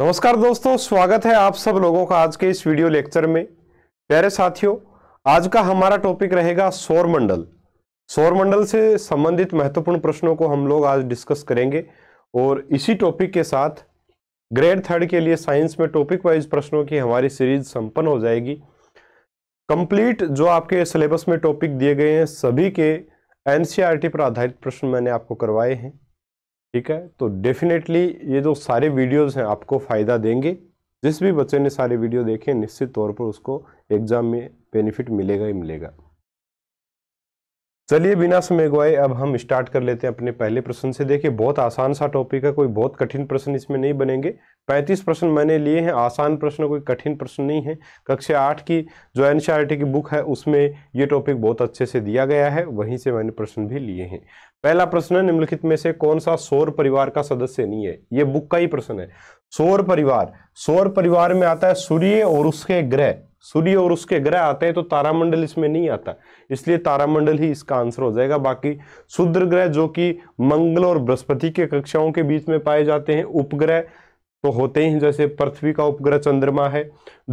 नमस्कार दोस्तों स्वागत है आप सब लोगों का आज के इस वीडियो लेक्चर में प्यारे साथियों आज का हमारा टॉपिक रहेगा सौर मंडल सौर मंडल से संबंधित महत्वपूर्ण प्रश्नों को हम लोग आज डिस्कस करेंगे और इसी टॉपिक के साथ ग्रेड थर्ड के लिए साइंस में टॉपिक वाइज प्रश्नों की हमारी सीरीज संपन्न हो जाएगी कंप्लीट जो आपके सिलेबस में टॉपिक दिए गए हैं सभी के एनसीईआरटी e पर आधारित प्रश्न मैंने आपको करवाए हैं ठीक है तो डेफिनेटली ये जो सारे वीडियोस हैं आपको फ़ायदा देंगे जिस भी बच्चे ने सारे वीडियो देखे निश्चित तौर पर उसको एग्ज़ाम में बेनिफिट मिलेगा ही मिलेगा चलिए बिना समय गवाए अब हम स्टार्ट कर लेते हैं अपने पहले प्रश्न से देखिए बहुत आसान सा टॉपिक है कोई बहुत कठिन प्रश्न इसमें नहीं बनेंगे 35 प्रश्न मैंने लिए हैं आसान प्रश्न कोई कठिन प्रश्न नहीं है कक्षा आठ की जो एन e की बुक है उसमें ये टॉपिक बहुत अच्छे से दिया गया है वहीं से मैंने प्रश्न भी लिए हैं पहला प्रश्न निम्नलिखित में से कौन सा सौर परिवार का सदस्य नहीं है यह बुक का ही प्रश्न है सौर परिवार सौर परिवार में आता है सूर्य और उसके ग्रह सूर्य और उसके ग्रह आते हैं तो तारामंडल इसमें नहीं आता इसलिए तारामंडल ही इसका आंसर हो जाएगा बाकी शुद्र ग्रह जो कि मंगल और बृहस्पति के कक्षाओं के बीच में पाए जाते हैं उपग्रह तो होते ही जैसे पृथ्वी का उपग्रह चंद्रमा है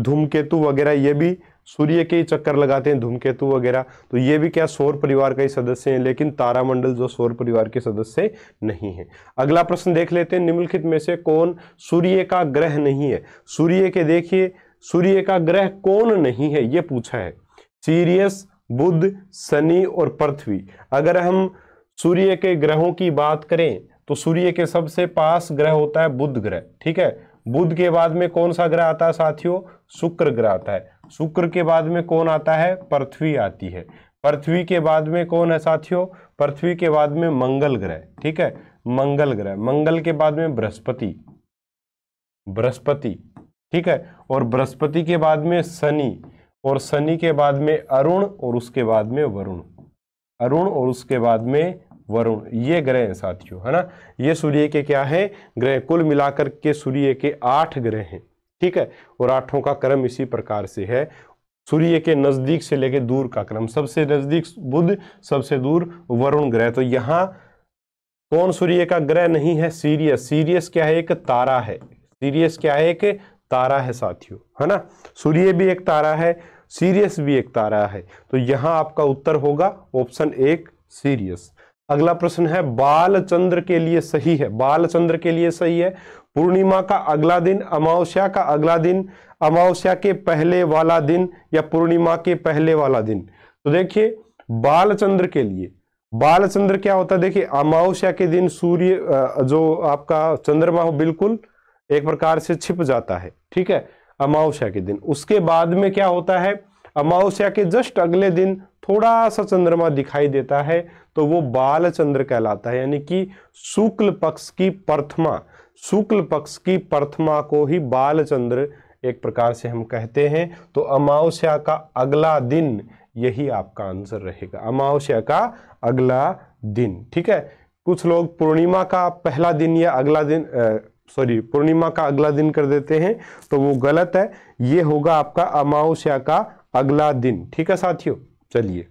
धूमकेतु वगैरह ये भी सूर्य के ही चक्कर लगाते हैं धूमकेतु वगैरह तो ये भी क्या सौर परिवार का ही सदस्य हैं लेकिन तारामंडल जो सौर परिवार के सदस्य नहीं है अगला प्रश्न देख लेते हैं निम्नलिखित में से कौन सूर्य का ग्रह नहीं है सूर्य के देखिए सूर्य का ग्रह कौन नहीं है ये पूछा है सीरियस बुद्ध शनि और पृथ्वी अगर हम सूर्य के ग्रहों की बात करें तो सूर्य के सबसे पास ग्रह होता है बुध ग्रह ठीक है बुध के बाद में कौन सा ग्रह आता है साथियों शुक्र ग्रह आता है शुक्र के बाद में कौन आता है पृथ्वी आती है पृथ्वी के बाद में कौन है साथियों पृथ्वी के बाद में मंगल ग्रह ठीक है मंगल ग्रह मंगल के बाद में बृहस्पति बृहस्पति ठीक है और बृहस्पति के बाद में शनि और शनि के बाद में अरुण और उसके बाद में वरुण अरुण और उसके बाद में वरुण ये ग्रह हैं साथियों है ना ये सूर्य के क्या है ग्रह कुल मिलाकर के सूर्य के आठ ग्रह हैं ठीक है और आठों का क्रम इसी प्रकार से है सूर्य के नज़दीक से लेके दूर का क्रम सबसे नज़दीक बुध सबसे दूर वरुण ग्रह तो यहां कौन सूर्य का ग्रह नहीं है सीरियस सीरियस क्या है एक तारा है सीरियस क्या है एक तारा है साथियों है ना सूर्य भी एक तारा है सीरियस भी एक तारा है तो यहां आपका उत्तर होगा ऑप्शन एक सीरियस अगला प्रश्न है बालचंद्र के लिए सही है बालचंद्र के लिए सही है पूर्णिमा का अगला दिन अमावस्या का अगला दिन अमावस्या के पहले वाला दिन या पूर्णिमा के पहले वाला दिन तो देखिए बालचंद्र के लिए बालचंद्र क्या होता है देखिए अमावस्या के दिन सूर्य जो आपका चंद्रमा हो बिल्कुल एक प्रकार से छिप जाता है ठीक है अमावस्या के दिन उसके बाद में क्या होता है अमावस्या के जस्ट अगले दिन थोड़ा सा चंद्रमा दिखाई देता है तो वो बाल चंद्र कहलाता है यानी कि शुक्ल पक्ष की प्रथमा शुक्ल पक्ष की प्रथमा को ही बालचंद्र एक प्रकार से हम कहते हैं तो अमावस्या का अगला दिन यही आपका आंसर रहेगा अमावस्या का अगला दिन ठीक है कुछ लोग पूर्णिमा का पहला दिन या अगला दिन सॉरी पूर्णिमा का अगला दिन कर देते हैं तो वो गलत है ये होगा आपका अमावस्या का अगला दिन ठीक है साथियों चलिए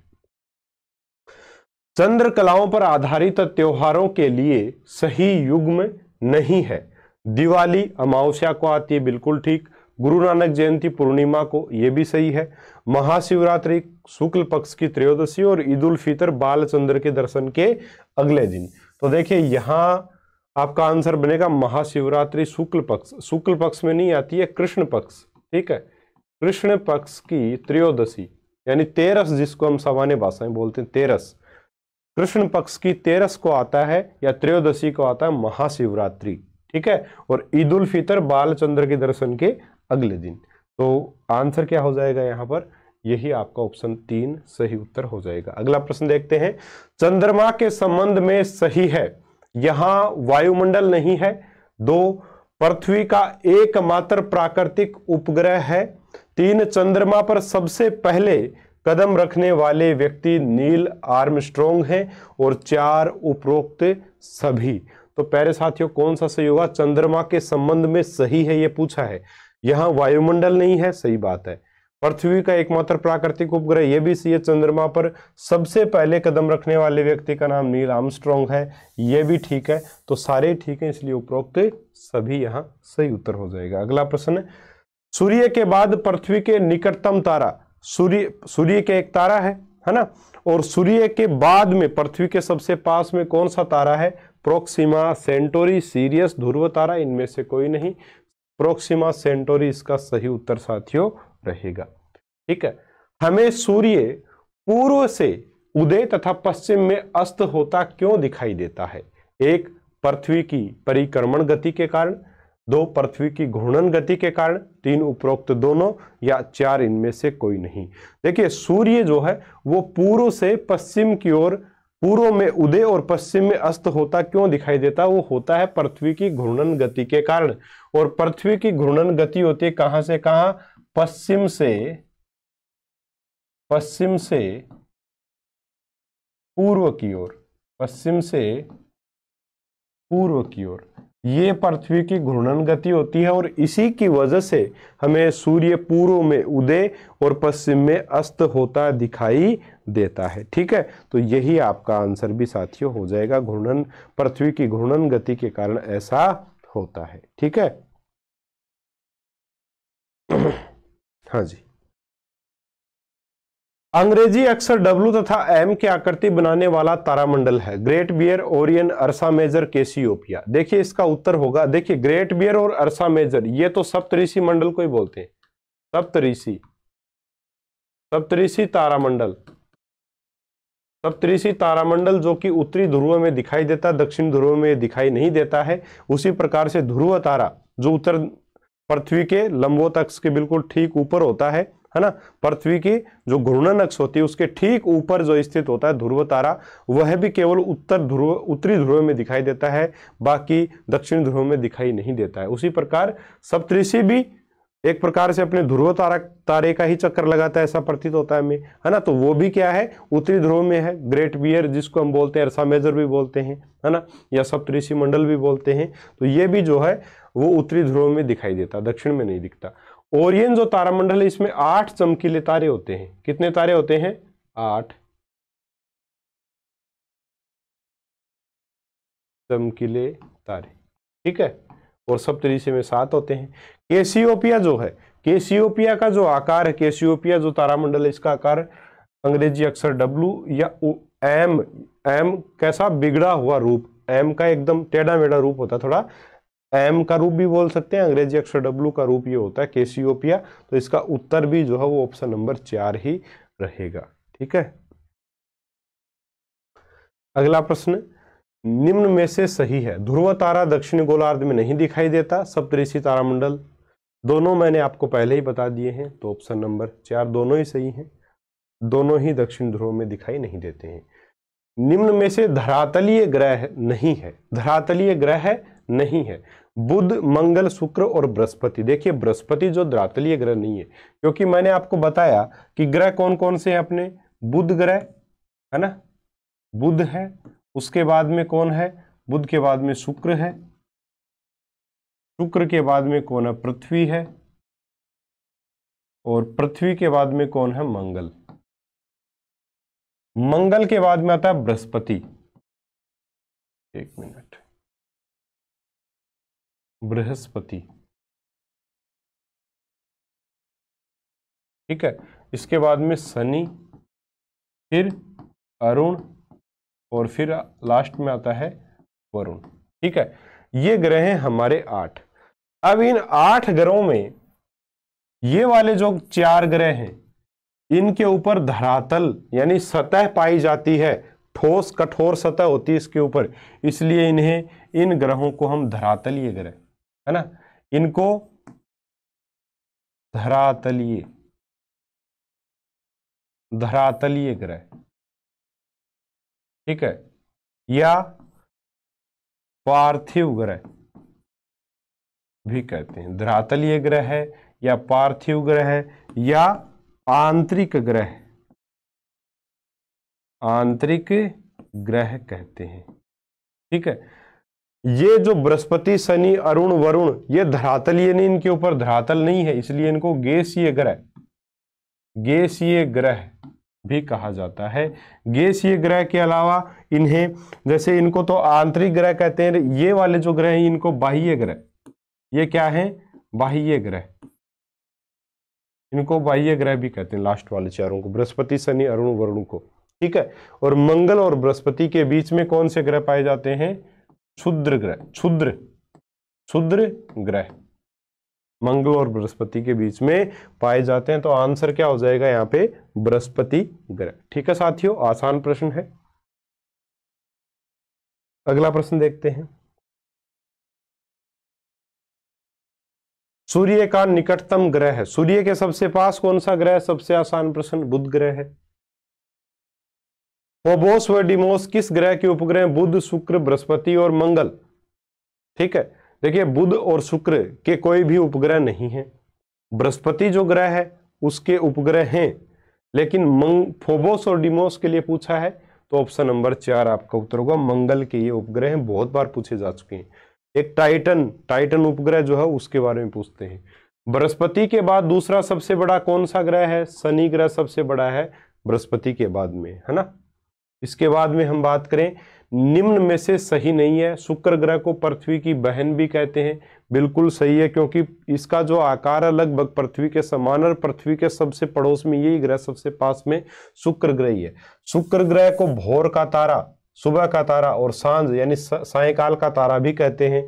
चंद्र कलाओं पर आधारित त्योहारों के लिए सही युग्म नहीं है दिवाली अमावस्या को आती है बिल्कुल ठीक गुरु नानक जयंती पूर्णिमा को यह भी सही है महाशिवरात्रि शुक्ल पक्ष की त्रयोदशी और ईद उल फितर बालचंद्र के दर्शन के अगले दिन तो देखिए यहाँ आपका आंसर बनेगा महाशिवरात्रि शुक्ल पक्ष शुक्ल पक्ष में नहीं आती है कृष्ण पक्ष ठीक है कृष्ण पक्ष की त्रयोदशी यानी तेरस जिसको हम सामान्य भाषा में बोलते हैं तेरस कृष्ण पक्ष की तेरस को आता है या त्रयोदशी को आता है महाशिवरात्रि ठीक है और ईद उल फितर बालचंद्र के दर्शन के अगले दिन तो आंसर क्या हो जाएगा यहाँ पर यही आपका ऑप्शन तीन सही उत्तर हो जाएगा अगला प्रश्न देखते हैं चंद्रमा के संबंध में सही है यहां वायुमंडल नहीं है दो पृथ्वी का एकमात्र प्राकृतिक उपग्रह है तीन चंद्रमा पर सबसे पहले कदम रखने वाले व्यक्ति नील आर्मस्ट्रोंग हैं और चार उपरोक्त सभी तो पहले साथियों कौन सा सही होगा चंद्रमा के संबंध में सही है ये पूछा है यहाँ वायुमंडल नहीं है सही बात है पृथ्वी का एकमात्र प्राकृतिक उपग्रह यह भी सी है चंद्रमा पर सबसे पहले कदम रखने वाले व्यक्ति का नाम नील आर्मस्ट्रॉन्ग है यह भी ठीक है तो सारे ठीक है इसलिए उपरोक्त सभी यहाँ सही उत्तर हो जाएगा अगला प्रश्न सूर्य के बाद पृथ्वी के निकटतम तारा सूर्य सूर्य के एक तारा है है ना और सूर्य के बाद में पृथ्वी के सबसे पास में कौन सा तारा है प्रोक्सीमा सेंटोरी सीरियस ध्रुव तारा इनमें से कोई नहीं प्रोक्सीमा सेंटोरी इसका सही उत्तर साथियों रहेगा ठीक है हमें सूर्य पूर्व से उदय तथा पश्चिम में अस्त होता क्यों दिखाई देता है एक पृथ्वी की परिक्रमण गति के कारण दो पृथ्वी की घूर्णन गति के कारण तीन उपरोक्त दोनों या चार इनमें से कोई नहीं देखिए सूर्य जो है वो पूर्व से पश्चिम की ओर पूर्व में उदय और पश्चिम में अस्त होता क्यों दिखाई देता वो होता है पृथ्वी की घूर्णन गति के कारण और पृथ्वी की घूर्णन गति होती है कहां से कहां पश्चिम से पश्चिम से पूर्व की ओर पश्चिम से पूर्व की ओर ये पृथ्वी की घूर्णन गति होती है और इसी की वजह से हमें सूर्य पूर्व में उदय और पश्चिम में अस्त होता दिखाई देता है ठीक है तो यही आपका आंसर भी साथियों हो जाएगा घूर्णन पृथ्वी की घूर्णन गति के कारण ऐसा होता है ठीक है हाँ जी अंग्रेजी अक्षर डब्लू तथा एम की आकृति बनाने वाला तारामंडल है Great Bear Orion Ursa Major Cassiopeia देखिए इसका उत्तर होगा देखिए ग्रेट बियर और अरसा मेजर ये तो सप्तऋषि मंडल को ही बोलते हैं सप्तऋषि सप्तऋषि तारामंडल सप्तऋषि तारामंडल जो कि उत्तरी ध्रुव में दिखाई देता दक्षिण ध्रुव में दिखाई नहीं देता है उसी प्रकार से ध्रुव तारा जो उत्तर पृथ्वी के लंबोत अक्ष के बिल्कुल ठीक ऊपर होता है है ना पृथ्वी की जो घूर्णन अक्ष होती है उसके ठीक ऊपर जो स्थित होता है ध्रुव तारा वह भी केवल उत्तर ध्रुव उत्तरी ध्रुव में दिखाई देता है बाकी दक्षिण ध्रुव में दिखाई नहीं देता है उसी प्रकार सप्तऋषि भी एक प्रकार से अपने ध्रुव तारा तारे का ही चक्कर लगाता है ऐसा प्रतीत होता है हमें है ना तो वो भी क्या है उत्तरी ध्रुव में है ग्रेट बियर जिसको हम बोलते हैं अरसा मेजर भी बोलते हैं है ना या सप्तऋषि मंडल भी बोलते हैं तो ये भी जो है वो उत्तरी ध्रुव में दिखाई देता दक्षिण में नहीं दिखता ओरियन जो तारामंडल है इसमें आठ चमकीले तारे होते हैं कितने तारे होते हैं आठ चमकीले तारे ठीक है और सब तरीके में सात होते हैं केसियोपिया जो है केसियोपिया का जो आकार है केसियोपिया जो तारामंडल है इसका आकार अंग्रेजी अक्षर डब्लू या एम एम कैसा बिगड़ा हुआ रूप एम का एकदम टेढ़ा मेढ़ा रूप होता है थोड़ा एम का रूप भी बोल सकते हैं अंग्रेजी अक्षर डब्ल्यू का रूप ये होता है केसीओपिया तो इसका उत्तर भी जो है वो ऑप्शन नंबर चार ही रहेगा ठीक है अगला प्रश्न निम्न में से सही है ध्रुव तारा दक्षिणी गोलार्ध में नहीं दिखाई देता सप्तऋषि तारामंडल दोनों मैंने आपको पहले ही बता दिए हैं तो ऑप्शन नंबर चार दोनों ही सही हैं दोनों ही दक्षिण ध्रुव में दिखाई नहीं देते हैं निम्न में से धरातलीय ग्रह नहीं है धरातलीय ग्रह है नहीं है बुध मंगल शुक्र और बृहस्पति देखिए बृहस्पति जो द्रातलीय ग्रह नहीं है क्योंकि मैंने आपको बताया कि ग्रह कौन कौन से हैं अपने बुध ग्रह है ना बुध है उसके बाद में कौन है बुध के बाद में शुक्र है शुक्र के बाद में कौन है पृथ्वी है और पृथ्वी के बाद में कौन है मंगल मंगल के बाद में आता है बृहस्पति एक मिनट बृहस्पति ठीक है इसके बाद में शनि फिर अरुण और फिर लास्ट में आता है वरुण ठीक है ये ग्रह हैं हमारे आठ अब इन आठ ग्रहों में ये वाले जो चार ग्रह हैं इनके ऊपर धरातल यानी सतह पाई जाती है ठोस कठोर सतह होती है इसके ऊपर इसलिए इन्हें इन ग्रहों को हम धरातलीय ग्रह है ना इनको धरातलीय धरातलीय ग्रह ठीक है या पार्थिव ग्रह भी कहते हैं धरातलीय ग्रह है या पार्थिव ग्रह है या आंतरिक ग्रह आंतरिक ग्रह कहते हैं ठीक है ये जो बृहस्पति शनि अरुण वरुण ये धरातल ये नहीं इनके ऊपर धरातल नहीं है इसलिए इनको गेसीय ग्रह गैसीय ग्रह भी कहा जाता है गैसीय ग्रह के अलावा इन्हें जैसे इनको तो आंतरिक ग्रह कहते हैं ये वाले जो ग्रह हैं इनको बाह्य ग्रह ये क्या है बाह्य ग्रह इनको बाह्य ग्रह भी कहते हैं लास्ट वाले चारों को बृहस्पति शनि अरुण वरुण को ठीक है और मंगल और बृहस्पति के बीच में कौन से ग्रह पाए जाते हैं क्षुद्र ग्रह क्षुद्र क्षुद्र ग्रह मंगल और बृहस्पति के बीच में पाए जाते हैं तो आंसर क्या हो जाएगा यहां पे बृहस्पति ग्रह ठीक है साथियों आसान प्रश्न है अगला प्रश्न देखते हैं सूर्य का निकटतम ग्रह है सूर्य के सबसे पास कौन सा ग्रह सबसे आसान प्रश्न बुध ग्रह है फोबोस व डिमोस किस ग्रह के उपग्रह बुध शुक्र बृहस्पति और मंगल ठीक है देखिए बुध और शुक्र के कोई भी उपग्रह नहीं है बृहस्पति जो ग्रह है उसके उपग्रह हैं लेकिन मंग फोबोस और डिमोस के लिए पूछा है तो ऑप्शन नंबर चार आपका उत्तर होगा मंगल के ये उपग्रह हैं बहुत बार पूछे जा चुके हैं एक टाइटन टाइटन उपग्रह जो है उसके बारे में पूछते हैं बृहस्पति के बाद दूसरा सबसे बड़ा कौन सा ग्रह है शनि ग्रह सबसे बड़ा है बृहस्पति के बाद में है ना इसके बाद में हम बात करें निम्न में से सही नहीं है शुक्र ग्रह को पृथ्वी की बहन भी कहते हैं बिल्कुल सही है क्योंकि इसका जो आकार है लगभग पृथ्वी के समान और पृथ्वी के सबसे पड़ोस में यही ग्रह सबसे पास में शुक्र ग्रह ही है शुक्र ग्रह को भोर का तारा सुबह का तारा और सांझ यानी सायकाल का तारा भी कहते हैं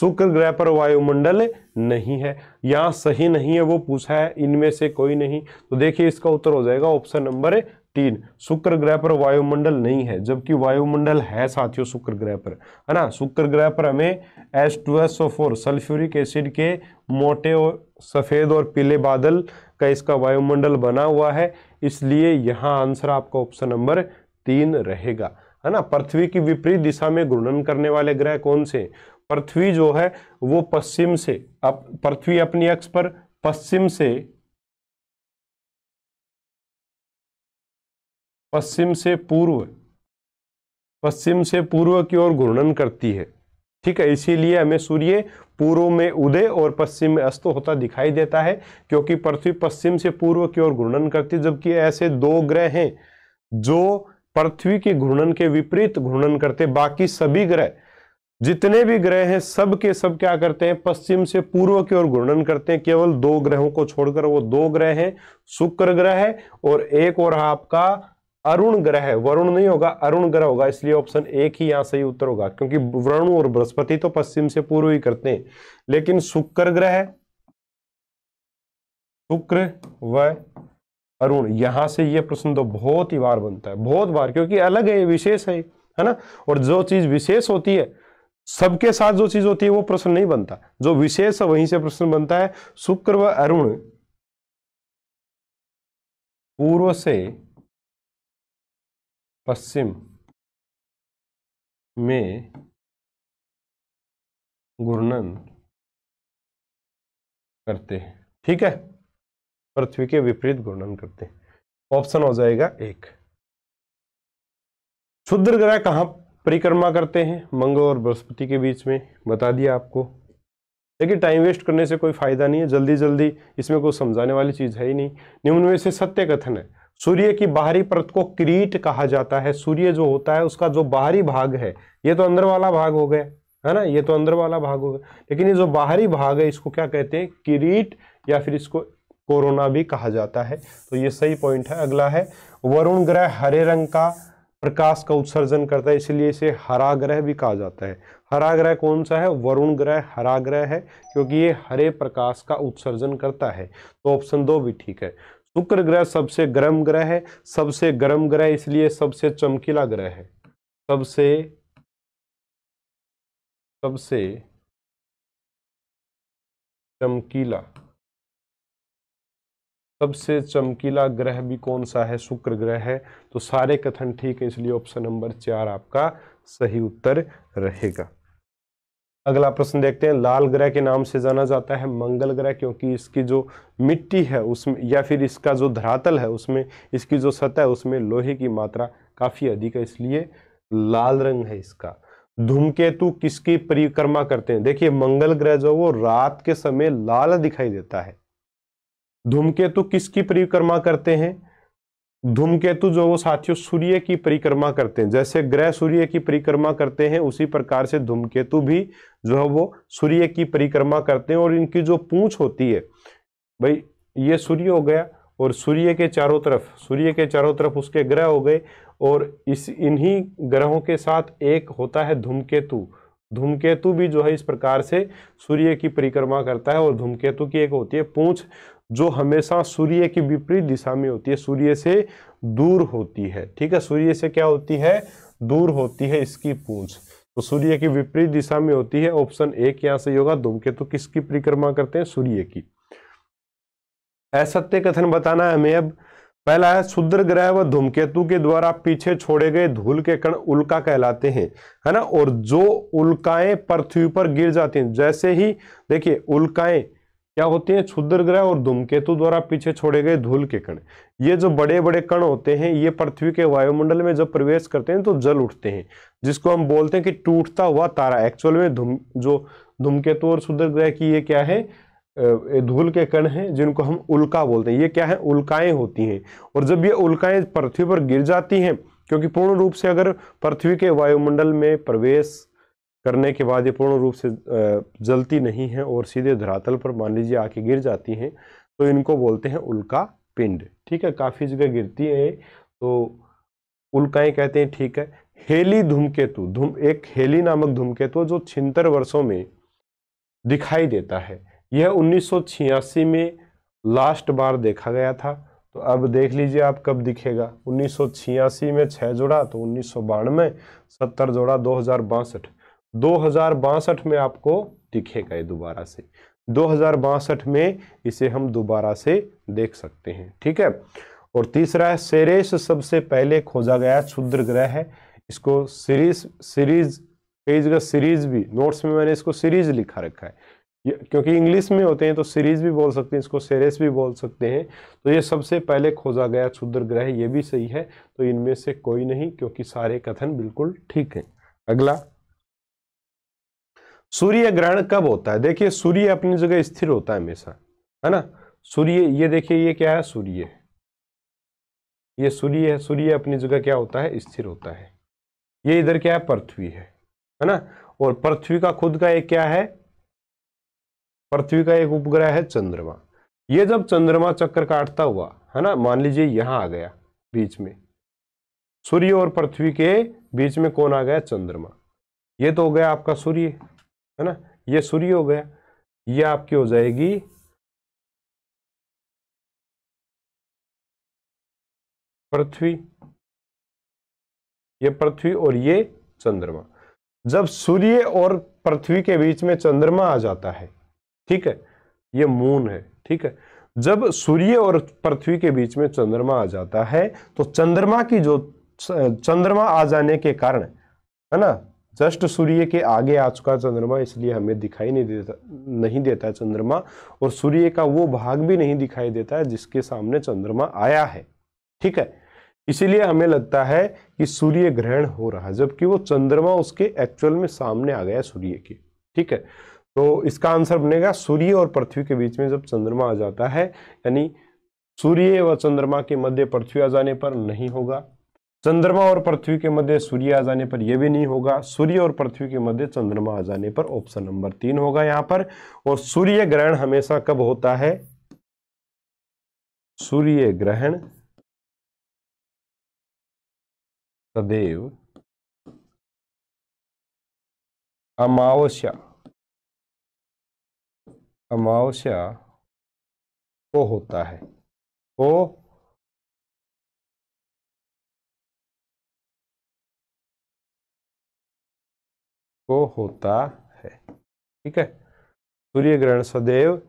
शुक्र ग्रह पर वायुमंडल नहीं है यहाँ सही नहीं है वो पूछा है इनमें से कोई नहीं तो देखिए इसका उत्तर हो जाएगा ऑप्शन नंबर तीन शुक्र ग्रह पर वायुमंडल नहीं है जबकि वायुमंडल है साथियों शुक्र ग्रह पर है ना शुक्र ग्रह पर हमें S two S O four sulphuric acid के मोटे और सफ़ेद और पीले बादल का इसका वायुमंडल बना हुआ है इसलिए यहाँ आंसर आपका ऑप्शन नंबर तीन रहेगा है ना पृथ्वी की विपरीत दिशा में घूर्णन करने वाले ग्रह कौन से पृथ्वी जो है वो पश्चिम से पृथ्वी अपनी अक्ष पर पश्चिम से पश्चिम से पूर्व पश्चिम से पूर्व की ओर घूर्णन करती है ठीक है इसीलिए हमें सूर्य पूर्व में उदय और पश्चिम में अस्त होता दिखाई देता है क्योंकि पृथ्वी पश्चिम से पूर्व की ओर घूर्णन करती है जबकि ऐसे दो ग्रह हैं जो पृथ्वी के घूर्णन के विपरीत घूर्णन करते बाकी सभी ग्रह जितने भी ग्रह हैं सब के सब क्या करते हैं पश्चिम से पूर्व की ओर घूर्णन करते हैं केवल दो ग्रहों को छोड़कर वो दो ग्रह हैं शुक्र ग्रह है और एक और आपका अरुण ग्रह वरुण नहीं होगा अरुण ग्रह होगा इसलिए ऑप्शन एक ही यहां सही उत्तर होगा क्योंकि वरुण और बृहस्पति तो पश्चिम से पूर्व ही करते हैं लेकिन शुक्र ग्रह शुक्र व अरुण यहां से यह प्रश्न तो बहुत ही बार बनता है बहुत बार क्योंकि अलग है विशेष है है ना और जो चीज विशेष होती है सबके साथ जो चीज होती है वो प्रश्न नहीं बनता जो विशेष है वहीं से प्रश्न बनता है शुक्र व अरुण पूर्व से पश्चिम में घूर्णन करते हैं ठीक है पृथ्वी के विपरीत घूर्णन करते हैं ऑप्शन हो जाएगा एक शुद्र ग्रह कहां परिक्रमा करते हैं मंगल और बृहस्पति के बीच में बता दिया आपको देखिए टाइम वेस्ट करने से कोई फायदा नहीं है जल्दी जल्दी इसमें कोई समझाने वाली चीज़ है ही नहीं निम्न में से सत्य कथन है सूर्य की बाहरी परत को क्रीट कहा जाता है सूर्य जो होता है उसका जो बाहरी भाग है ये तो अंदर वाला भाग हो गया है ना ये तो अंदर वाला भाग हो गया लेकिन ये जो बाहरी भाग है इसको क्या कहते हैं किरीट या फिर इसको कोरोना भी कहा जाता है तो ये सही पॉइंट है अगला है वरुण ग्रह हरे रंग का प्रकाश का उत्सर्जन करता है इसलिए इसे हरा ग्रह भी कहा जाता है हरा ग्रह कौन सा है वरुण ग्रह हरा ग्रह है क्योंकि ये हरे प्रकाश का उत्सर्जन करता है तो ऑप्शन दो भी ठीक है शुक्र ग्रह सबसे गर्म ग्रह है सबसे गर्म ग्रह इसलिए सबसे चमकीला ग्रह है सबसे सबसे चमकीला सबसे चमकीला ग्रह भी कौन सा है शुक्र ग्रह है तो सारे कथन ठीक है इसलिए ऑप्शन नंबर चार आपका सही उत्तर रहेगा अगला प्रश्न देखते हैं लाल ग्रह के नाम से जाना जाता है मंगल ग्रह क्योंकि इसकी जो मिट्टी है उसमें या फिर इसका जो धरातल है उसमें इसकी जो सतह है उसमें लोहे की मात्रा काफ़ी अधिक है इसलिए लाल रंग है इसका धूमकेतु किसकी परिक्रमा करते हैं देखिए मंगल ग्रह जो वो रात के समय लाल दिखाई देता है धूमकेतु किसकी परिक्रमा करते हैं धूमकेतु जो वो साथियों सूर्य की परिक्रमा करते हैं जैसे ग्रह सूर्य की परिक्रमा करते हैं उसी प्रकार से धूमकेतु भी जो है वो सूर्य की परिक्रमा करते हैं और इनकी जो पूंछ होती है भाई ये सूर्य हो गया और सूर्य के चारों तरफ सूर्य के चारों तरफ उसके ग्रह हो गए और इस इन्हीं ग्रहों के साथ एक होता है धूमकेतु धूमकेतु भी जो है इस प्रकार से सूर्य की परिक्रमा करता है और धूमकेतु की एक होती है पूंछ जो हमेशा सूर्य की विपरीत दिशा में होती है सूर्य से दूर होती है ठीक है सूर्य से क्या होती है दूर होती है इसकी पूंछ तो सूर्य की विपरीत दिशा में होती है ऑप्शन एक यहां से होगा धूमकेतु तो किसकी परिक्रमा करते हैं सूर्य की असत्य कथन बताना है हमें अब पहला है शुद्र ग्रह व धूमकेतु के द्वारा पीछे छोड़े गए धूल के कण उल्का कहलाते हैं है ना और जो उल्काएं पृथ्वी पर गिर जाती हैं जैसे ही देखिए उल्काएं क्या होती हैं क्षुद्र ग्रह और धूमकेतु द्वारा पीछे छोड़े गए धूल के कण ये जो बड़े बड़े कण होते हैं ये पृथ्वी के वायुमंडल में जब प्रवेश करते हैं तो जल उठते हैं जिसको हम बोलते हैं कि टूटता हुआ तारा एक्चुअल में धूम जो धूमकेतु और क्षुद्र ग्रह की ये क्या है धूल के कण हैं जिनको हम उल्का बोलते हैं ये क्या है उल्काएं होती हैं और जब ये उल्काएं पृथ्वी पर गिर जाती हैं क्योंकि पूर्ण रूप से अगर पृथ्वी के वायुमंडल में प्रवेश करने के बाद ये पूर्ण रूप से जलती नहीं है और सीधे धरातल पर मान लीजिए आके गिर जाती हैं तो इनको बोलते हैं उल्का पिंड ठीक है काफ़ी जगह गिरती है तो उल्काएं कहते हैं ठीक है हेली धूमकेतु धूम एक हेली नामक धूमकेतु जो छिन्तर वर्षों में दिखाई देता है यह उन्नीस में लास्ट बार देखा गया था तो अब देख लीजिए आप कब दिखेगा उन्नीस में छः जोड़ा तो उन्नीस सौ बानवे सत्तर जोड़ा दो हज़ार बासठ दो में आपको दिखेगा ये दोबारा से दो में इसे हम दोबारा से देख सकते हैं ठीक है और तीसरा है सेरेस सबसे पहले खोजा गया क्षुद्र ग्रह है इसको सीरीज सीरीज पेज का सीरीज भी नोट्स में मैंने इसको सीरीज लिखा रखा है क्योंकि इंग्लिश में होते हैं तो सीरीज भी बोल सकते हैं इसको सेरेस भी बोल सकते हैं तो ये सबसे पहले खोजा गया क्षुद्र ग्रह ये भी सही है तो इनमें से कोई नहीं क्योंकि सारे कथन बिल्कुल ठीक हैं अगला सूर्य ग्रहण कब होता है देखिए सूर्य अपनी जगह स्थिर होता है हमेशा है ना सूर्य ये देखिए ये क्या है सूर्य ये सूर्य है सूर्य अपनी जगह क्या होता है स्थिर होता है ये इधर क्या है पृथ्वी है है ना और पृथ्वी का खुद का एक क्या है पृथ्वी का एक उपग्रह है चंद्रमा ये जब चंद्रमा चक्कर काटता हुआ है ना मान लीजिए यहां आ गया बीच में सूर्य और पृथ्वी के बीच में कौन आ गया चंद्रमा ये तो हो गया आपका सूर्य है ना ये सूर्य हो गया ये आपकी हो जाएगी पृथ्वी ये पृथ्वी और ये चंद्रमा जब सूर्य और पृथ्वी के बीच में चंद्रमा आ जाता है ठीक है ये मून है ठीक है जब सूर्य और पृथ्वी के बीच में चंद्रमा आ जाता है तो चंद्रमा की जो चंद्रमा आ जाने के कारण है ना जस्ट सूर्य के आगे आ चुका चंद्रमा इसलिए हमें दिखाई नहीं देता नहीं देता है चंद्रमा और सूर्य का वो भाग भी नहीं दिखाई देता है जिसके सामने चंद्रमा आया है ठीक है इसीलिए हमें लगता है कि सूर्य ग्रहण हो रहा है जबकि वो चंद्रमा उसके एक्चुअल में सामने आ गया सूर्य के ठीक है तो इसका आंसर बनेगा सूर्य और पृथ्वी के बीच में जब चंद्रमा आ जाता है यानी सूर्य व चंद्रमा के मध्य पृथ्वी आ जाने पर नहीं होगा चंद्रमा और पृथ्वी के मध्य सूर्य आ जाने पर यह भी नहीं होगा सूर्य और पृथ्वी के मध्य चंद्रमा आ जाने पर ऑप्शन नंबर तीन होगा यहां पर और सूर्य ग्रहण हमेशा कब होता है सूर्य ग्रहण सदैव अमावस्या अमावस्या को होता है को को होता है ठीक है सूर्य ग्रहण सदैव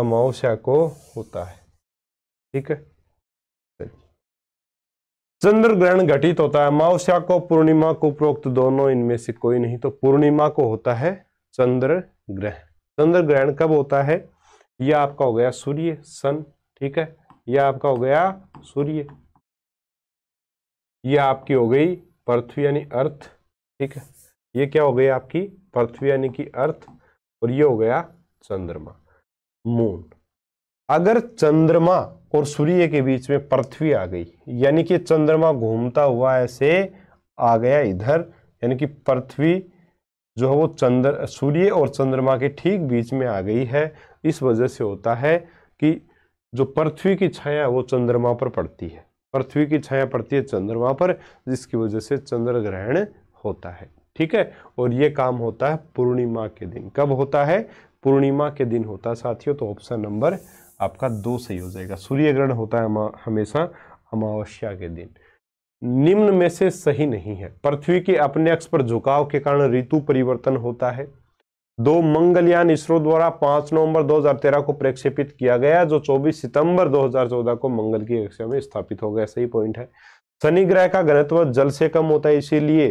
अमावस्या को होता है ठीक है चंद्र ग्रहण घटित होता है अमावस्या को पूर्णिमा को उपरोक्त दोनों इनमें से कोई नहीं तो पूर्णिमा को होता है चंद्र ग्रहण चंद्र ग्रहण कब होता है यह आपका हो गया सूर्य सन ठीक है यह आपका हो गया सूर्य यह आपकी हो गई पृथ्वी यानी अर्थ ठीक है ये क्या हो गई आपकी पृथ्वी यानी कि अर्थ और ये हो गया चंद्रमा मून अगर चंद्रमा और सूर्य के बीच में पृथ्वी आ गई यानी कि चंद्रमा घूमता हुआ ऐसे आ गया इधर यानी कि पृथ्वी जो है वो चंद्र सूर्य और चंद्रमा के ठीक बीच में आ गई है इस वजह से होता है कि जो पृथ्वी की छाया वो चंद्रमा पर पड़ती है पृथ्वी की छाया पड़ती है चंद्रमा पर जिसकी वजह से चंद्र ग्रहण होता है ठीक है और ये काम होता है पूर्णिमा के दिन कब होता है पूर्णिमा के दिन होता है साथियों तो ऑप्शन नंबर आपका दो सही हो जाएगा सूर्य ग्रहण होता है हमेशा अमावस्या के दिन निम्न में से सही नहीं है पृथ्वी के अपने अक्ष पर झुकाव के कारण ऋतु परिवर्तन होता है दो मंगलयान इसरो द्वारा 5 नवंबर 2013 को प्रक्षेपित किया गया जो 24 सितंबर 2014 को मंगल की कक्षा में स्थापित हो गया सही पॉइंट है शनि ग्रह का घनत्व जल से कम होता है इसीलिए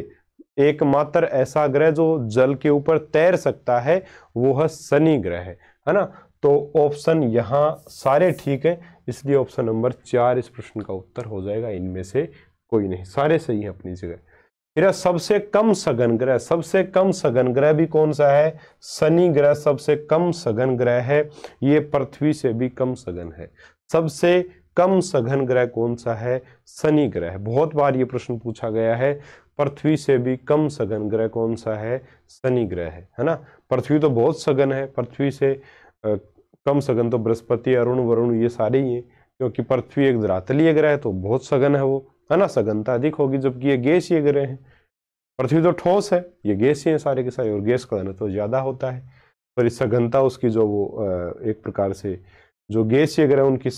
एकमात्र ऐसा ग्रह जो जल के ऊपर तैर सकता है वो है शनि ग्रह है ना तो ऑप्शन यहाँ सारे ठीक है इसलिए ऑप्शन नंबर चार इस प्रश्न का उत्तर हो जाएगा इनमें से कोई नहीं सारे सही है अपनी जगह फिर सबसे कम सघन ग्रह सबसे कम सघन ग्रह भी कौन सा है शनि ग्रह सबसे कम सघन ग्रह है ये पृथ्वी से भी कम सघन है सबसे कम सघन ग्रह कौन सा है शनि ग्रह बहुत बार ये प्रश्न पूछा गया है पृथ्वी से भी कम सघन ग्रह कौन सा है शनि ग्रह है है ना पृथ्वी तो बहुत सघन है पृथ्वी से कम सघन तो बृहस्पति अरुण वरुण ये सारे ही हैं क्योंकि पृथ्वी एक धरातलीय ग्रह है तो बहुत सघन है वो है ना सघनता अधिक होगी जबकि ये गैसीय ग्रह हैं पृथ्वी तो ठोस है ये गैसीय है सारे के सारे और गैस का घनत्व तो ज़्यादा होता है पर इस सघनता उसकी जो वो एक प्रकार से जो गैसीय ग्रह उनकी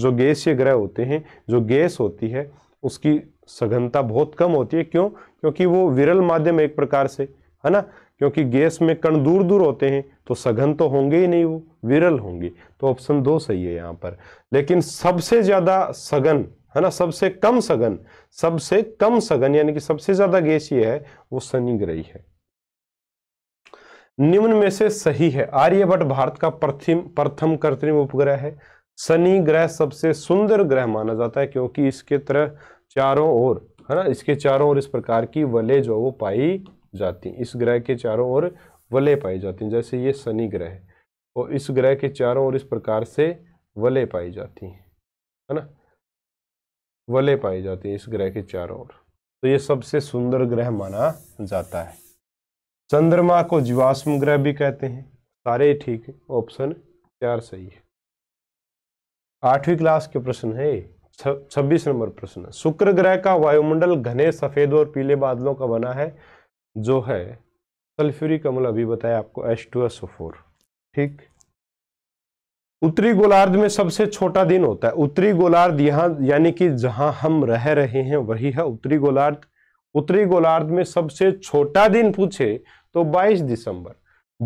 जो गैसीय ग्रह होते हैं जो गैस होती है उसकी सघनता बहुत कम होती है क्यों क्योंकि वो विरल माध्यम एक प्रकार से है ना क्योंकि गैस में कण दूर दूर होते हैं तो सघन तो होंगे ही नहीं वो विरल होंगे तो ऑप्शन दो सही है यहाँ पर लेकिन सबसे ज़्यादा सघन है ना सबसे कम सघन सबसे कम सघन यानी कि सबसे ज़्यादा गैस ये है वो शनिग्रही है निम्न में से सही है आर्यभट्ट भारत का प्रथम प्रथम कृत्रिम उपग्रह है शनि ग्रह सबसे सुंदर ग्रह माना जाता है क्योंकि इसके तरह चारों ओर है ना इसके चारों ओर इस प्रकार की वले जो वो पाई जाती इस ग्रह के चारों ओर वले पाई जाती जैसे ये शनि ग्रह है और इस ग्रह के चारों ओर इस प्रकार से वले पाई जाती हैं है ना वले पाई जाती हैं इस ग्रह के चारों ओर तो ये सबसे सुंदर ग्रह माना जाता है चंद्रमा को जीवाश्म ग्रह भी कहते हैं सारे ठीक है ऑप्शन चार सही है आठवीं क्लास के प्रश्न है छब्बीस नंबर प्रश्न शुक्र ग्रह का वायुमंडल घने सफेद और पीले बादलों का बना है जो है सल्फ्यूरी कमल अभी बताया आपको एच टू एस फोर ठीक उत्तरी गोलार्ध में सबसे छोटा दिन होता है उत्तरी गोलार्ध यहाँ यानी कि जहां हम रह रहे हैं वही है उत्तरी गोलार्ध उत्तरी गोलार्ध में सबसे छोटा दिन पूछे तो 22 दिसंबर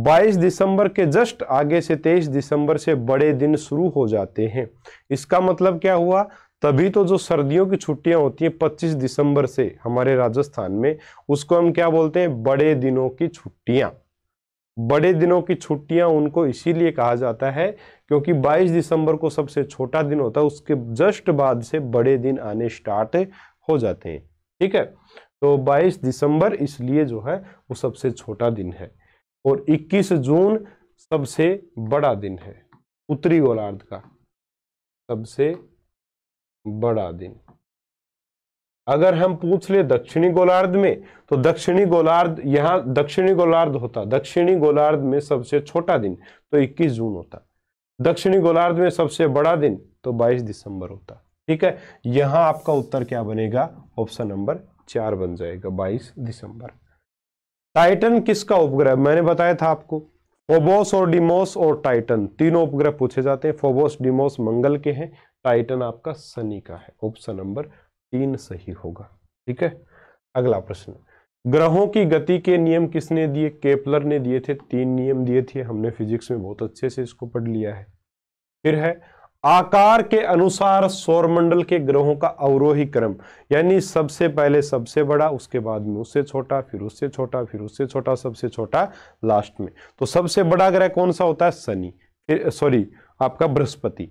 22 दिसंबर के जस्ट आगे से 23 दिसंबर से बड़े दिन शुरू हो जाते हैं इसका मतलब क्या हुआ तभी तो जो सर्दियों की छुट्टियां होती हैं 25 दिसंबर से हमारे राजस्थान में उसको हम क्या बोलते हैं बड़े दिनों की छुट्टियां बड़े दिनों की छुट्टियां उनको इसीलिए कहा जाता है क्योंकि 22 दिसंबर को सबसे छोटा दिन होता है उसके जस्ट बाद से बड़े दिन आने स्टार्ट हो जाते हैं ठीक है तो 22 दिसंबर इसलिए जो है वो सबसे छोटा दिन है और 21 जून सबसे बड़ा दिन है उत्तरी गोलार्ध का सबसे बड़ा दिन अगर हम पूछ ले दक्षिणी गोलार्ध में तो दक्षिणी गोलार्ध यहां दक्षिणी गोलार्ध होता दक्षिणी गोलार्ध में सबसे छोटा दिन तो 21 जून होता दक्षिणी गोलार्ध में सबसे बड़ा दिन तो 22 दिसंबर होता ठीक है यहां आपका उत्तर क्या बनेगा ऑप्शन नंबर चार बन जाएगा 22 दिसंबर टाइटन किसका उपग्रह मैंने बताया था आपको फोबोस और डिमोस और टाइटन तीनों उपग्रह पूछे जाते हैं फोबोस डिमोस मंगल के हैं टाइटन आपका सनी का है ऑप्शन नंबर तीन सही होगा ठीक है अगला प्रश्न ग्रहों की गति के नियम किसने दिए केपलर ने दिए थे तीन नियम दिए थे हमने फिजिक्स में बहुत अच्छे से इसको पढ़ लिया है फिर है आकार के अनुसार सौरमंडल के ग्रहों का अवरोही क्रम यानी सबसे पहले सबसे बड़ा उसके बाद में उससे छोटा फिर उससे छोटा फिर उससे छोटा सबसे छोटा लास्ट में तो सबसे बड़ा ग्रह कौन सा होता है शनि सॉरी आपका बृहस्पति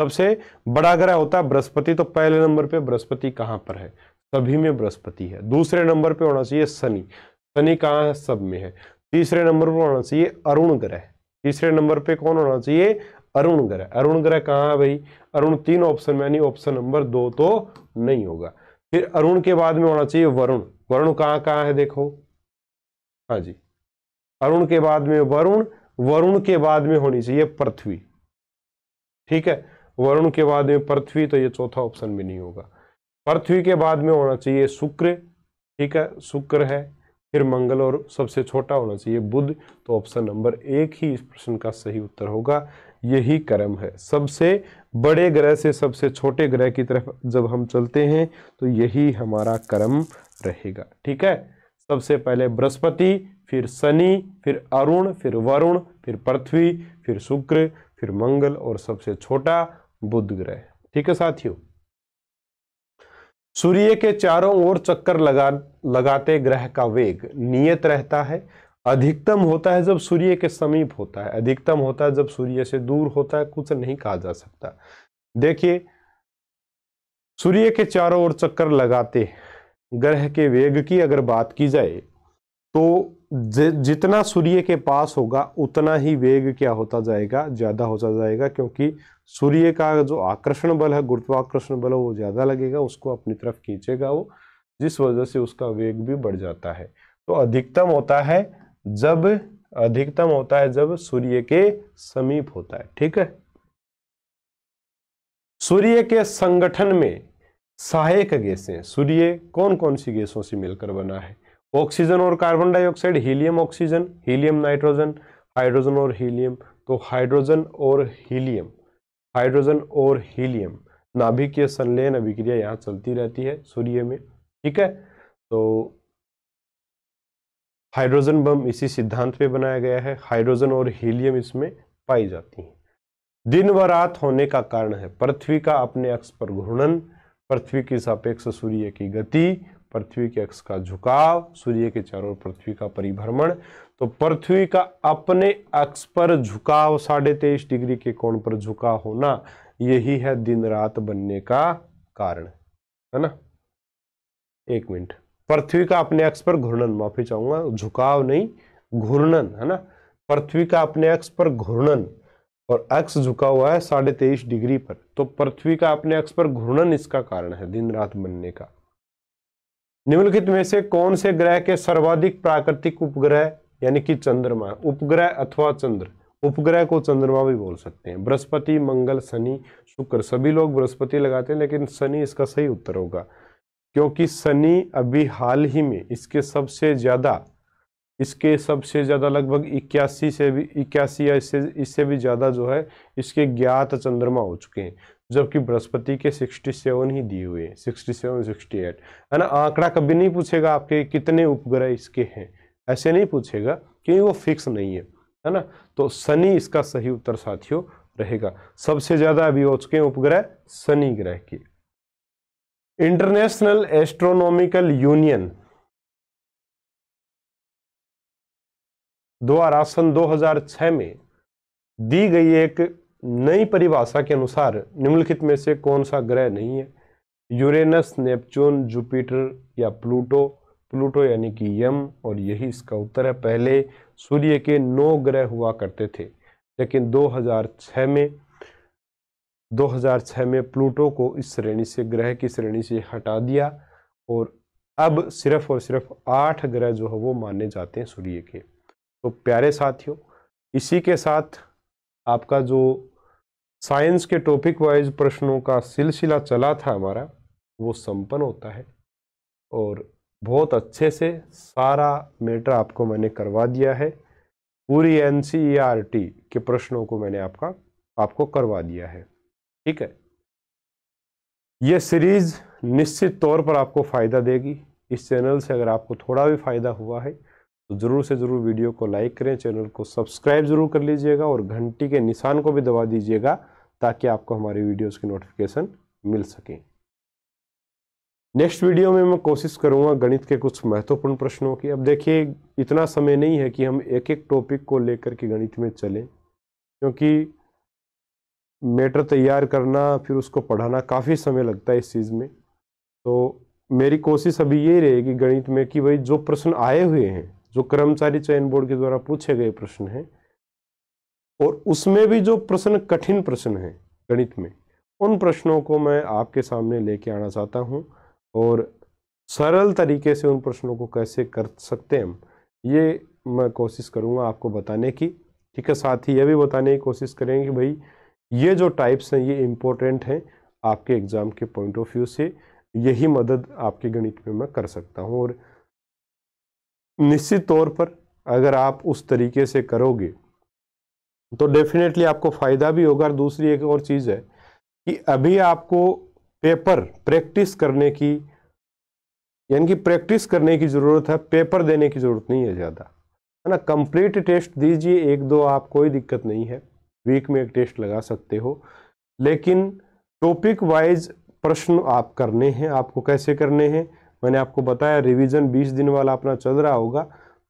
सबसे बड़ा ग्रह होता है बृहस्पति तो पहले नंबर पे बृहस्पति कहाँ पर है सभी में बृहस्पति है दूसरे नंबर पे होना चाहिए शनि शनि कहाँ है सब में है तीसरे नंबर पर होना चाहिए अरुण ग्रह तीसरे नंबर पे कौन होना चाहिए अरुण ग्रह अरुण ग्रह कहाँ है भाई अरुण तीन ऑप्शन में यानी ऑप्शन नंबर दो तो नहीं होगा फिर अरुण के बाद में होना चाहिए वरुण वरुण कहाँ कहाँ है देखो हाँ जी अरुण के बाद में वरुण वरुण के बाद में होनी चाहिए पृथ्वी ठीक है वरुण के बाद में पृथ्वी तो ये चौथा ऑप्शन भी नहीं होगा पृथ्वी के बाद में होना चाहिए शुक्र ठीक है शुक्र है फिर मंगल और सबसे छोटा होना चाहिए बुध तो ऑप्शन नंबर एक ही इस प्रश्न का सही उत्तर होगा यही कर्म है सबसे बड़े ग्रह से सबसे छोटे ग्रह की तरफ जब हम चलते हैं तो यही हमारा कर्म रहेगा ठीक है सबसे पहले बृहस्पति फिर शनि फिर अरुण फिर वरुण फिर पृथ्वी फिर शुक्र फिर मंगल और सबसे छोटा बुध ग्रह ठीक है साथियों सूर्य के चारों ओर चक्कर लगा लगाते ग्रह का वेग नियत रहता है अधिकतम होता है जब सूर्य के समीप होता है अधिकतम होता है जब सूर्य से दूर होता है कुछ नहीं कहा जा सकता देखिए सूर्य के चारों ओर चक्कर लगाते ग्रह के वेग की अगर बात की जाए तो जितना सूर्य के पास होगा उतना ही वेग क्या होता जाएगा ज़्यादा होता जाएगा क्योंकि सूर्य का जो आकर्षण बल है गुरुत्वाकर्षण बल है वो ज़्यादा लगेगा उसको अपनी तरफ खींचेगा वो जिस वजह से उसका वेग भी बढ़ जाता है तो अधिकतम होता है जब अधिकतम होता है जब सूर्य के समीप होता है ठीक है सूर्य के संगठन में सहायक गैसें सूर्य कौन कौन सी गैसों से मिलकर बना है ऑक्सीजन तो और carbon dioxide helium oxygen helium nitrogen hydrogen और हीलियम तो हाइड्रोजन और हीलियम हाइड्रोजन और हीलियम नाभिकीय संलयन अभिक्रिया यहाँ चलती रहती है सूर्य में ठीक है तो हाइड्रोजन बम इसी सिद्धांत पे बनाया गया है हाइड्रोजन और हीलियम इसमें पाई जाती हैं दिन व रात होने का कारण है पृथ्वी का अपने अक्ष पर घूर्णन पृथ्वी के सापेक्ष सूर्य की गति पृथ्वी के अक्ष का झुकाव सूर्य के चारों पृथ्वी का परिभ्रमण तो पृथ्वी का अपने अक्ष पर झुकाव साढ़े तेईस डिग्री के कोण पर झुका होना यही है दिन रात बनने का कारण है ना एक मिनट पृथ्वी का अपने अक्ष पर घूर्णन माफी चाहूंगा झुकाव नहीं घूर्णन है ना पृथ्वी का अपने अक्ष पर घूर्णन और अक्ष झुका हुआ है साढ़े तेईस डिग्री पर तो पृथ्वी का अपने अक्ष पर घूर्णन इसका कारण है दिन रात बनने का निम्नलिखित में से कौन से ग्रह के सर्वाधिक प्राकृतिक उपग्रह यानी कि चंद्रमा उपग्रह अथवा चंद्र उपग्रह को चंद्रमा भी बोल सकते हैं बृहस्पति मंगल शनि शुक्र सभी लोग बृहस्पति लगाते हैं लेकिन शनि इसका सही उत्तर होगा क्योंकि शनि अभी हाल ही में इसके सबसे ज़्यादा इसके सबसे ज़्यादा लगभग इक्यासी से भी इक्यासी या इससे इससे भी ज़्यादा जो है इसके ज्ञात चंद्रमा हो चुके हैं जबकि बृहस्पति के 67 ही दिए हुए हैं 67 68 है ना आंकड़ा कभी नहीं पूछेगा आपके कितने उपग्रह इसके हैं ऐसे नहीं पूछेगा क्योंकि वो फिक्स नहीं है है ना तो शनि इसका सही उत्तर साथियों रहेगा सबसे ज़्यादा अभी हो चुके उपग्रह शनि ग्रह के इंटरनेशनल एस्ट्रोनॉमिकल यूनियन द्वारा सन 2006 में दी गई एक नई परिभाषा के अनुसार निम्नलिखित में से कौन सा ग्रह नहीं है यूरेनस नेपच्यून जुपिटर या प्लूटो प्लूटो यानी कि यम और यही इसका उत्तर है पहले सूर्य के नौ ग्रह हुआ करते थे लेकिन 2006 में 2006 में प्लूटो को इस श्रेणी से ग्रह की श्रेणी से हटा दिया और अब सिर्फ और सिर्फ आठ ग्रह जो है वो माने जाते हैं सूर्य के तो प्यारे साथियों इसी के साथ आपका जो साइंस के टॉपिक वाइज प्रश्नों का सिलसिला चला था हमारा वो संपन्न होता है और बहुत अच्छे से सारा मैटर आपको मैंने करवा दिया है पूरी एन e के प्रश्नों को मैंने आपका आपको करवा दिया है ठीक है ये सीरीज़ निश्चित तौर पर आपको फ़ायदा देगी इस चैनल से अगर आपको थोड़ा भी फ़ायदा हुआ है तो ज़रूर से ज़रूर वीडियो को लाइक करें चैनल को सब्सक्राइब ज़रूर कर लीजिएगा और घंटी के निशान को भी दबा दीजिएगा ताकि आपको हमारी वीडियोज़ की नोटिफिकेशन मिल सके नेक्स्ट वीडियो में मैं कोशिश करूंगा गणित के कुछ महत्वपूर्ण प्रश्नों की अब देखिए इतना समय नहीं है कि हम एक एक टॉपिक को लेकर के गणित में चलें क्योंकि मैटर तैयार करना फिर उसको पढ़ाना काफ़ी समय लगता है इस चीज़ में तो मेरी कोशिश अभी ये रहेगी गणित में कि भाई जो प्रश्न आए हुए हैं जो कर्मचारी चयन बोर्ड के द्वारा पूछे गए प्रश्न हैं और उसमें भी जो प्रश्न कठिन प्रश्न हैं गणित में उन प्रश्नों को मैं आपके सामने लेके आना चाहता हूँ और सरल तरीके से उन प्रश्नों को कैसे कर सकते हैं हम ये मैं कोशिश करूँगा आपको बताने की ठीक है साथ ही यह भी बताने की कोशिश करेंगे कि भाई ये जो टाइप्स हैं ये इम्पोर्टेंट हैं आपके एग्ज़ाम के पॉइंट ऑफ व्यू से यही मदद आपके गणित में मैं कर सकता हूँ और निश्चित तौर पर अगर आप उस तरीके से करोगे तो डेफिनेटली आपको फ़ायदा भी होगा और दूसरी एक और चीज़ है कि अभी आपको पेपर प्रैक्टिस करने की यानी कि प्रैक्टिस करने की ज़रूरत है पेपर देने की ज़रूरत नहीं है ज़्यादा है ना कंप्लीट टेस्ट दीजिए एक दो आप कोई दिक्कत नहीं है वीक में एक टेस्ट लगा सकते हो लेकिन टॉपिक वाइज प्रश्न आप करने हैं आपको कैसे करने हैं मैंने आपको बताया रिवीजन 20 दिन वाला अपना चल रहा होगा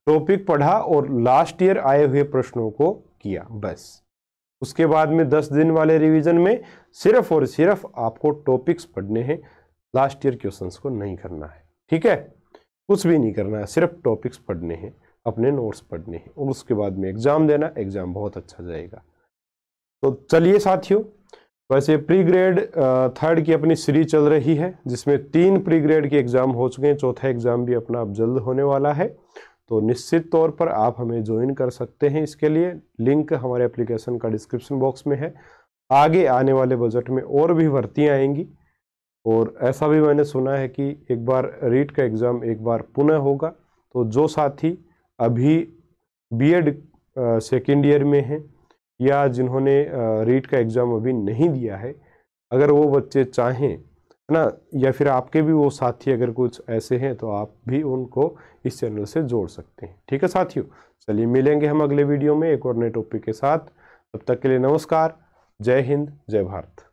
टॉपिक पढ़ा और लास्ट ईयर आए हुए प्रश्नों को किया बस उसके बाद में 10 दिन वाले रिवीजन में सिर्फ और सिर्फ आपको टॉपिक्स पढ़ने हैं लास्ट ईयर क्वेश्चंस को नहीं करना है ठीक है कुछ भी नहीं करना है सिर्फ टॉपिक्स पढ़ने हैं अपने नोट्स पढ़ने हैं और उसके बाद में एग्ज़ाम देना एग्ज़ाम बहुत अच्छा जाएगा तो चलिए साथियों वैसे प्री ग्रेड थर्ड की अपनी सीरीज चल रही है जिसमें तीन प्री ग्रेड के एग्ज़ाम हो चुके हैं चौथा एग्ज़ाम भी अपना अब जल्द होने वाला है तो निश्चित तौर पर आप हमें ज्वाइन कर सकते हैं इसके लिए लिंक हमारे एप्लीकेशन का डिस्क्रिप्शन बॉक्स में है आगे आने वाले बजट में और भी भर्तियाँ आएंगी और ऐसा भी मैंने सुना है कि एक बार रीट का एग्ज़ाम एक बार पुनः होगा तो जो साथी अभी बीएड सेकेंड ईयर में हैं या जिन्होंने रीट का एग्ज़ाम अभी नहीं दिया है अगर वो बच्चे चाहें है ना या फिर आपके भी वो साथी अगर कुछ ऐसे हैं तो आप भी उनको इस चैनल से जोड़ सकते हैं ठीक है साथियों चलिए मिलेंगे हम अगले वीडियो में एक और नए टॉपिक के साथ तब तक के लिए नमस्कार जय हिंद जय भारत